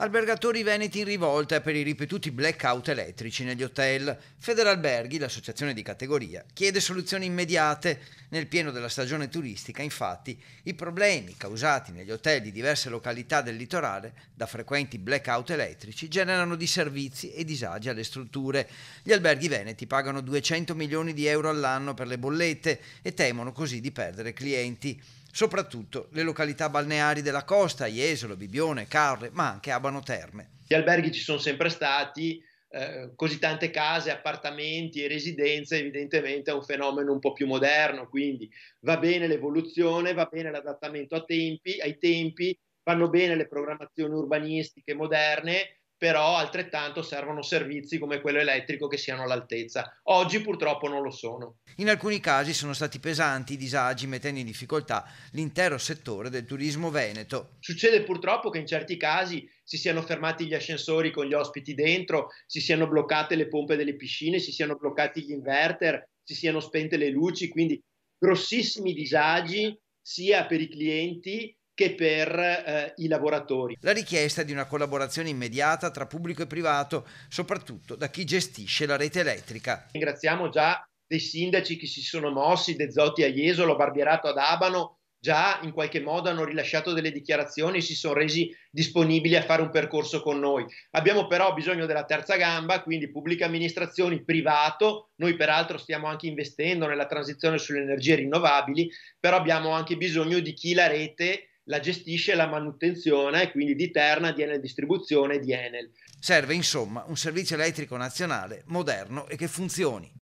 Albergatori veneti in rivolta per i ripetuti blackout elettrici negli hotel. Federalberghi, l'associazione di categoria, chiede soluzioni immediate. Nel pieno della stagione turistica, infatti, i problemi causati negli hotel di diverse località del litorale da frequenti blackout elettrici generano disservizi e disagi alle strutture. Gli alberghi veneti pagano 200 milioni di euro all'anno per le bollette e temono così di perdere clienti soprattutto le località balneari della costa, Jesolo, Bibione, Carle, ma anche Abano Terme. Gli alberghi ci sono sempre stati, eh, così tante case, appartamenti e residenze evidentemente è un fenomeno un po' più moderno, quindi va bene l'evoluzione, va bene l'adattamento tempi, ai tempi, vanno bene le programmazioni urbanistiche moderne, però altrettanto servono servizi come quello elettrico che siano all'altezza. Oggi purtroppo non lo sono. In alcuni casi sono stati pesanti i disagi mettendo in difficoltà l'intero settore del turismo veneto. Succede purtroppo che in certi casi si siano fermati gli ascensori con gli ospiti dentro, si siano bloccate le pompe delle piscine, si siano bloccati gli inverter, si siano spente le luci, quindi grossissimi disagi sia per i clienti che per eh, i lavoratori. La richiesta di una collaborazione immediata tra pubblico e privato, soprattutto da chi gestisce la rete elettrica. Ringraziamo già dei sindaci che si sono mossi, De Zotti a Jesolo, Barbierato ad Abano, già in qualche modo hanno rilasciato delle dichiarazioni e si sono resi disponibili a fare un percorso con noi. Abbiamo però bisogno della terza gamba, quindi pubbliche amministrazioni, privato, noi peraltro stiamo anche investendo nella transizione sulle energie rinnovabili, però abbiamo anche bisogno di chi la rete la gestisce la manutenzione e quindi di Terna, di Enel Distribuzione e di Enel. Serve insomma un servizio elettrico nazionale moderno e che funzioni.